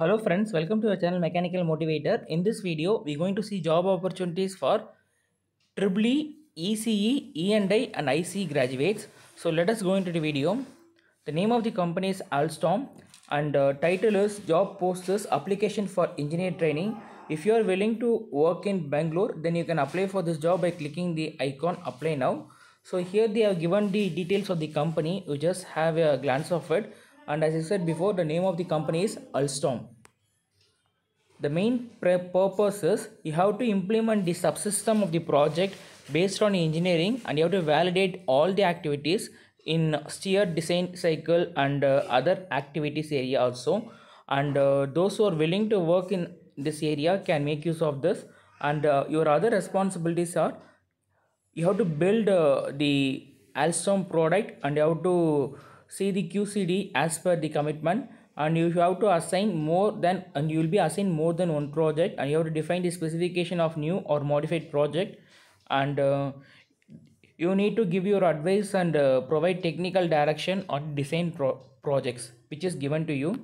Hello friends, welcome to our channel Mechanical Motivator. In this video, we're going to see job opportunities for Triple E, ECE, E&I and IC graduates. So let us go into the video. The name of the company is Alstom and uh, title is Job Posts Application for Engineer Training. If you are willing to work in Bangalore, then you can apply for this job by clicking the icon apply now. So here they have given the details of the company. You just have a glance of it and as I said before the name of the company is Alstom. The main purpose is you have to implement the subsystem of the project based on engineering and you have to validate all the activities in steer design cycle and uh, other activities area also and uh, those who are willing to work in this area can make use of this and uh, your other responsibilities are you have to build uh, the Alstom product and you have to see the QCD as per the commitment and you have to assign more than and you will be assigned more than one project and you have to define the specification of new or modified project and uh, you need to give your advice and uh, provide technical direction on design pro projects which is given to you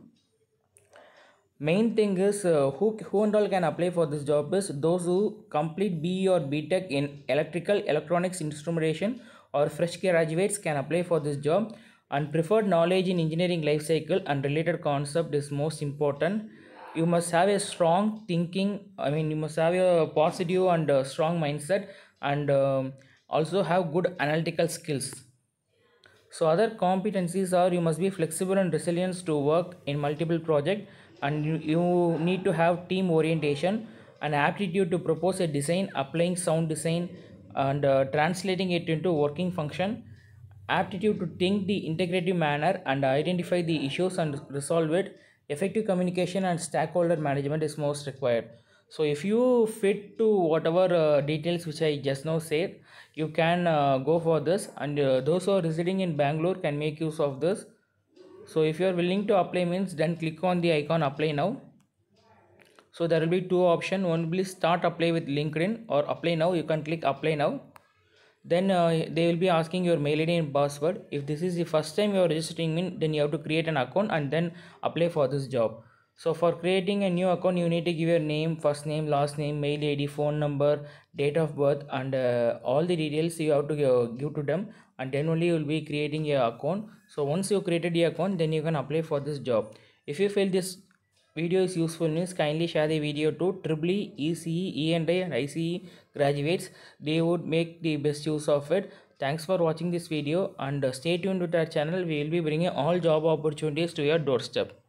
main thing is uh, who, who and all can apply for this job is those who complete BE or BTech in electrical electronics instrumentation or fresh graduates can apply for this job and preferred knowledge in engineering life cycle and related concept is most important you must have a strong thinking i mean you must have a positive and a strong mindset and um, also have good analytical skills so other competencies are you must be flexible and resilient to work in multiple project and you, you need to have team orientation and aptitude to propose a design applying sound design and uh, translating it into working function aptitude to think the integrative manner and identify the issues and resolve it effective communication and stakeholder management is most required so if you fit to whatever uh, details which i just now said you can uh, go for this and uh, those who are residing in bangalore can make use of this so if you are willing to apply means then click on the icon apply now so there will be two option one will be start apply with linkedin or apply now you can click apply now then uh, they will be asking your mail id and password if this is the first time you are registering in then you have to create an account and then apply for this job so for creating a new account you need to give your name first name last name mail id phone number date of birth and uh, all the details you have to give, give to them and then only you will be creating your account so once you created your account then you can apply for this job if you fail this video is useful news kindly share the video to triple ece and ice graduates they would make the best use of it thanks for watching this video and stay tuned to our channel we will be bringing all job opportunities to your doorstep